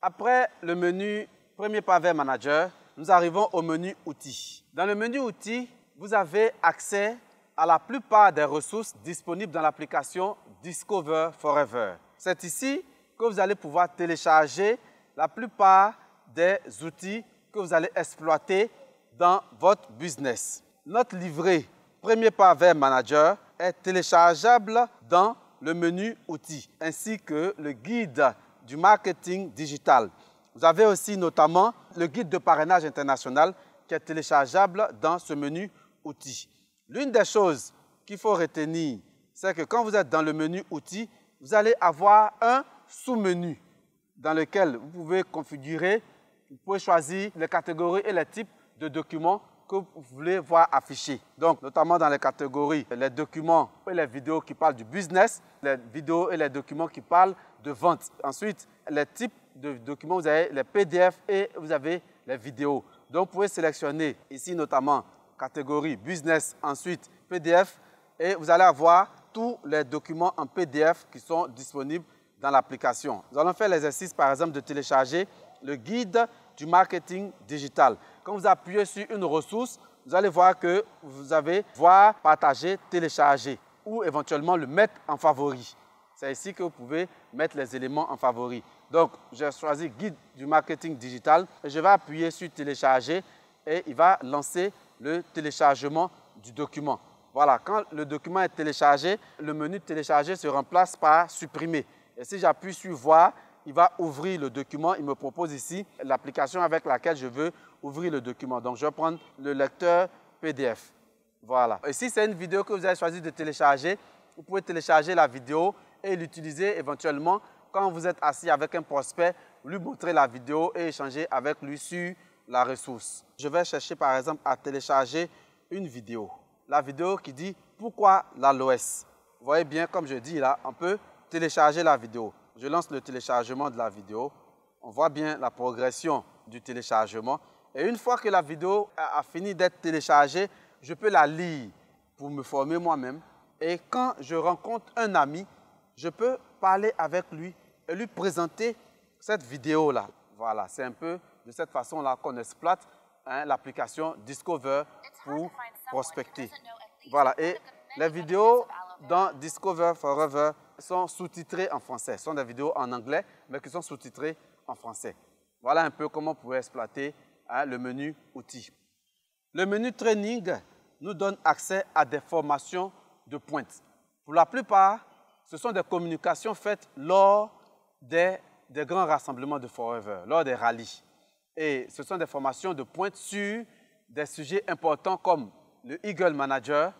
Après le menu premier pavé manager, nous arrivons au menu outils. Dans le menu outils, vous avez accès à la plupart des ressources disponibles dans l'application Discover Forever. C'est ici que vous allez pouvoir télécharger la plupart des outils que vous allez exploiter dans votre business. Notre livret Premier pas vers Manager est téléchargeable dans le menu Outils ainsi que le guide du marketing digital. Vous avez aussi notamment le guide de parrainage international qui est téléchargeable dans ce menu outils. L'une des choses qu'il faut retenir, c'est que quand vous êtes dans le menu outils, vous allez avoir un sous-menu dans lequel vous pouvez configurer, vous pouvez choisir les catégories et les types de documents que vous voulez voir affichés. Donc, notamment dans les catégories, les documents et les vidéos qui parlent du business, les vidéos et les documents qui parlent de vente. Ensuite, les types de documents, vous avez les PDF et vous avez les vidéos. Donc, vous pouvez sélectionner ici notamment catégorie business, ensuite PDF et vous allez avoir tous les documents en PDF qui sont disponibles dans l'application. Nous allons faire l'exercice par exemple de télécharger le guide du marketing digital. Quand vous appuyez sur une ressource, vous allez voir que vous avez voir, partager, télécharger ou éventuellement le mettre en favori. C'est ici que vous pouvez mettre les éléments en favori. Donc, j'ai choisi guide du marketing digital et je vais appuyer sur télécharger et il va lancer le téléchargement du document. Voilà, quand le document est téléchargé, le menu télécharger se remplace par supprimer. Et si j'appuie sur voir, il va ouvrir le document. Il me propose ici l'application avec laquelle je veux ouvrir le document. Donc, je vais prendre le lecteur PDF. Voilà. Et si c'est une vidéo que vous avez choisi de télécharger, vous pouvez télécharger la vidéo et l'utiliser éventuellement quand vous êtes assis avec un prospect, lui montrer la vidéo et échanger avec lui sur la ressource. Je vais chercher par exemple à télécharger une vidéo. La vidéo qui dit pourquoi l'OS ?» Vous voyez bien, comme je dis là, on peut télécharger la vidéo. Je lance le téléchargement de la vidéo. On voit bien la progression du téléchargement. Et une fois que la vidéo a, fini d'être téléchargée, je peux la lire pour me former moi-même. Et quand je rencontre un ami, je peux parler avec lui et lui présenter cette vidéo-là. Voilà, c'est un peu de cette façon-là qu'on exploite hein, l'application Discover pour prospecter. Voilà, et les vidéos dans Discover Forever sont sous-titrées en français. Ce sont des vidéos en anglais, mais qui sont sous-titrées en français. Voilà un peu comment on pourrait exploiter le menu outils. Le menu training nous donne accès à des formations de pointe. Pour la plupart, ce sont des communications faites lors des, des grands rassemblements de Forever, lors des rallyes. Et ce sont des formations de pointe sur des sujets importants comme le Eagle Manager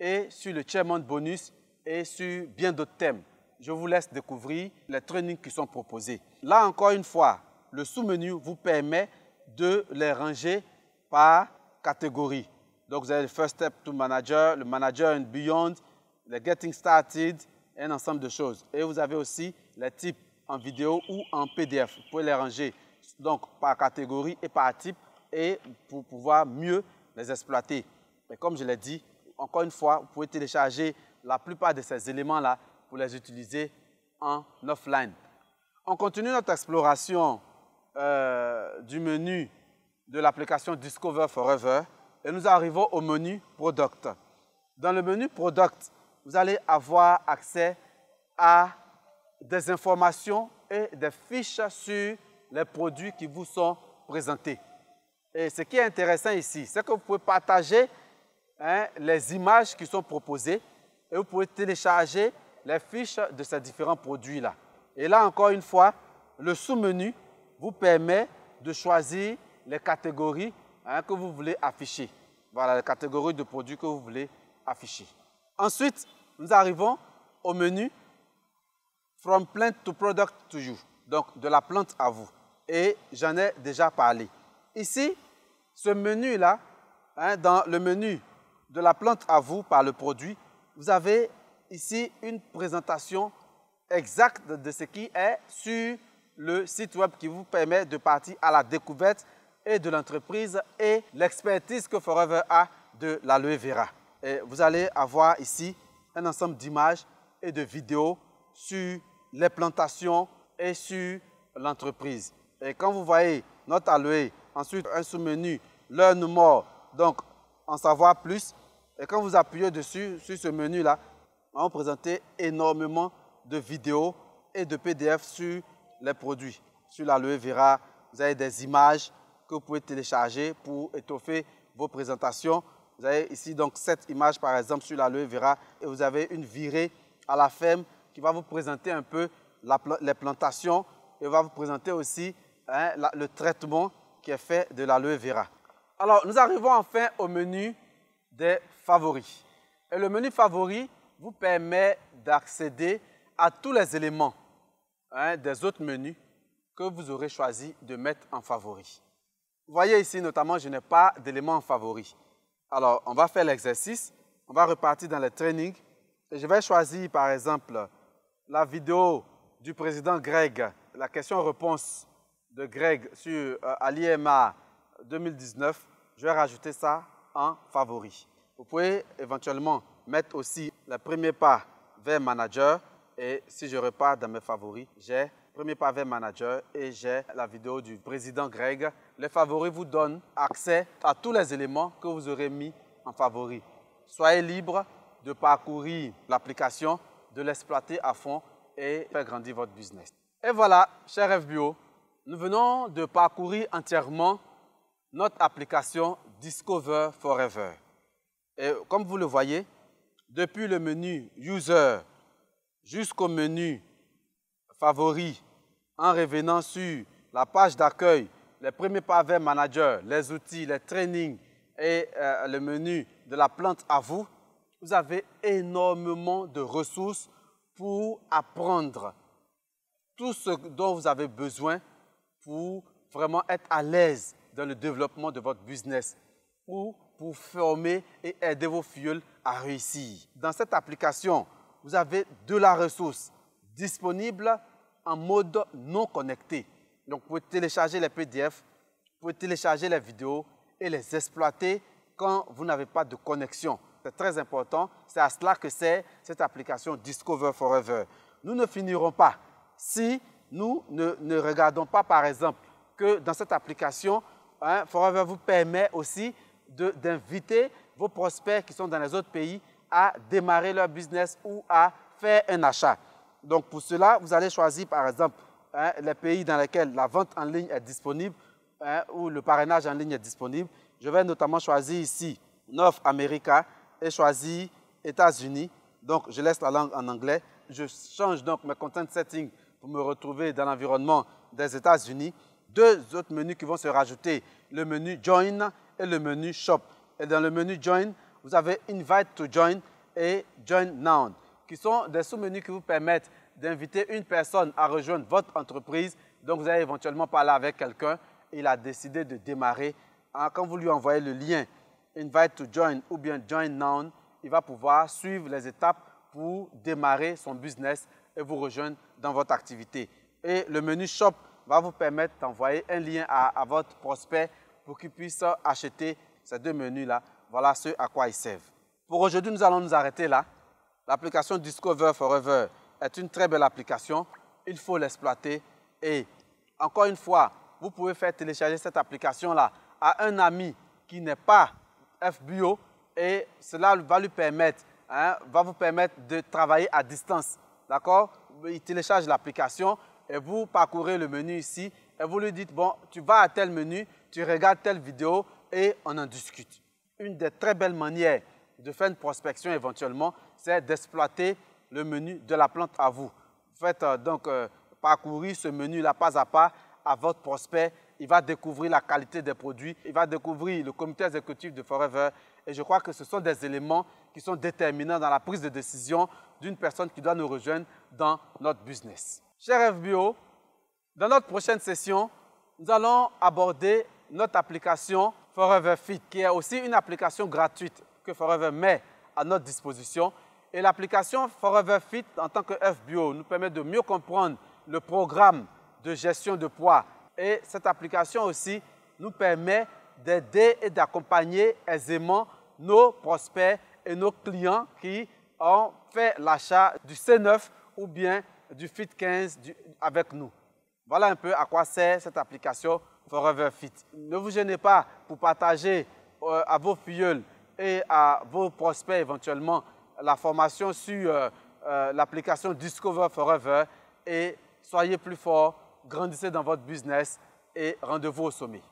et sur le Chairman Bonus et sur bien d'autres thèmes. Je vous laisse découvrir les trainings qui sont proposés. Là encore une fois, le sous-menu vous permet de les ranger par catégorie. Donc vous avez le first step to manager, le manager and beyond, le getting started, un ensemble de choses. Et vous avez aussi les types en vidéo ou en PDF. Vous pouvez les ranger donc par catégorie et par type et pour pouvoir mieux les exploiter. Mais comme je l'ai dit, encore une fois, vous pouvez télécharger la plupart de ces éléments-là pour les utiliser en offline. On continue notre exploration euh, du menu de l'application Discover Forever et nous arrivons au menu Product. Dans le menu Product, vous allez avoir accès à des informations et des fiches sur les produits qui vous sont présentés. Et ce qui est intéressant ici, c'est que vous pouvez partager hein, les images qui sont proposées et vous pouvez télécharger les fiches de ces différents produits-là. Et là encore une fois, le sous-menu vous permet de choisir les catégories hein, que vous voulez afficher. Voilà les catégories de produits que vous voulez afficher. Ensuite, nous arrivons au menu From Plant to Product to You, donc de la plante à vous. Et j'en ai déjà parlé. Ici, ce menu-là, hein, dans le menu de la plante à vous par le produit, vous avez ici une présentation exacte de ce qui est sur le site web qui vous permet de partir à la découverte et de l'entreprise et l'expertise que Forever a de l'aloe vera. Et vous allez avoir ici un ensemble d'images et de vidéos sur les plantations et sur l'entreprise. Et quand vous voyez notre aloe, ensuite un sous-menu, learn more, donc en savoir plus, et quand vous appuyez dessus, sur ce menu-là, on va présenter énormément de vidéos et de PDF sur les produits. Sur la Vera, vous avez des images que vous pouvez télécharger pour étoffer vos présentations. Vous avez ici donc cette image par exemple sur la Vera et vous avez une virée à la ferme qui va vous présenter un peu les plantations et va vous présenter aussi hein, le traitement qui est fait de l'aloe vera. Alors, nous arrivons enfin au menu des favoris. Et le menu favoris vous permet d'accéder à tous les éléments Hein, des autres menus que vous aurez choisi de mettre en favori. Vous voyez ici, notamment, je n'ai pas d'éléments en favori. Alors, on va faire l'exercice. On va repartir dans le training. Et je vais choisir, par exemple, la vidéo du président Greg, la question-réponse de Greg sur euh, l'IMA 2019. Je vais rajouter ça en favori. Vous pouvez éventuellement mettre aussi le premier pas vers manager et si je repars dans mes favoris, j'ai Premier Pavé Manager et j'ai la vidéo du président Greg. Les favoris vous donnent accès à tous les éléments que vous aurez mis en favoris. Soyez libre de parcourir l'application, de l'exploiter à fond et faire grandir votre business. Et voilà, cher FBO, nous venons de parcourir entièrement notre application Discover Forever. Et comme vous le voyez, depuis le menu User jusqu'au menu favori en revenant sur la page d'accueil, les premiers pas vers manager, les outils, les trainings et euh, le menu de la plante à vous, vous avez énormément de ressources pour apprendre tout ce dont vous avez besoin pour vraiment être à l'aise dans le développement de votre business ou pour former et aider vos fioles à réussir. Dans cette application, vous avez de la ressource disponible en mode non connecté. Donc vous pouvez télécharger les PDF, vous pouvez télécharger les vidéos et les exploiter quand vous n'avez pas de connexion. C'est très important, c'est à cela que c'est cette application Discover Forever. Nous ne finirons pas si nous ne, regardons pas, par exemple, que dans cette application, hein, Forever vous permet aussi d'inviter vos prospects qui sont dans les autres pays à démarrer leur business ou à faire un achat. Donc pour cela, vous allez choisir par exemple hein, les pays dans lesquels la vente en ligne est disponible hein, ou le parrainage en ligne est disponible. Je vais notamment choisir ici North America et choisir États-Unis. Donc je laisse la langue en anglais. Je change donc mes content settings pour me retrouver dans l'environnement des États-Unis. Deux autres menus qui vont se rajouter, le menu Join et le menu Shop. Et dans le menu Join, vous avez Invite to Join et Join Now, qui sont des sous-menus qui vous permettent d'inviter une personne à rejoindre votre entreprise. Donc, vous allez éventuellement parler avec quelqu'un. et Il a décidé de démarrer. Ah, quand vous lui envoyez le lien Invite to Join ou bien Join Now, il va pouvoir suivre les étapes pour démarrer son business et vous rejoindre dans votre activité. Et le menu Shop va vous permettre d'envoyer un lien à, à votre prospect pour qu'il puisse acheter ces deux menus-là voilà ce à quoi ils servent. Pour aujourd'hui, nous allons nous arrêter là. L'application Discover Forever est une très belle application. Il faut l'exploiter. Et encore une fois, vous pouvez faire télécharger cette application-là à un ami qui n'est pas FBO et cela va lui permettre, hein, va vous permettre de travailler à distance. D'accord Il télécharge l'application et vous parcourez le menu ici et vous lui dites, bon, tu vas à tel menu, tu regardes telle vidéo et on en discute une des très belles manières de faire une prospection éventuellement, c'est d'exploiter le menu de la plante à vous. Faites euh, donc euh, parcourir ce menu-là pas à pas à votre prospect. Il va découvrir la qualité des produits, il va découvrir le comité exécutif de Forever. Et je crois que ce sont des éléments qui sont déterminants dans la prise de décision d'une personne qui doit nous rejoindre dans notre business. Cher FBO, dans notre prochaine session, nous allons aborder notre application Forever Fit, qui est aussi une application gratuite que Forever met à notre disposition. Et l'application Forever Fit en tant que FBO nous permet de mieux comprendre le programme de gestion de poids. Et cette application aussi nous permet d'aider et d'accompagner aisément nos prospects et nos clients qui ont fait l'achat du C9 ou bien du Fit 15 avec nous. Voilà un peu à quoi sert cette application Forever Fit. Ne vous gênez pas pour partager euh, à vos filleuls et à vos prospects éventuellement la formation sur euh, euh, l'application Discover Forever et soyez plus fort, grandissez dans votre business et rendez-vous au sommet.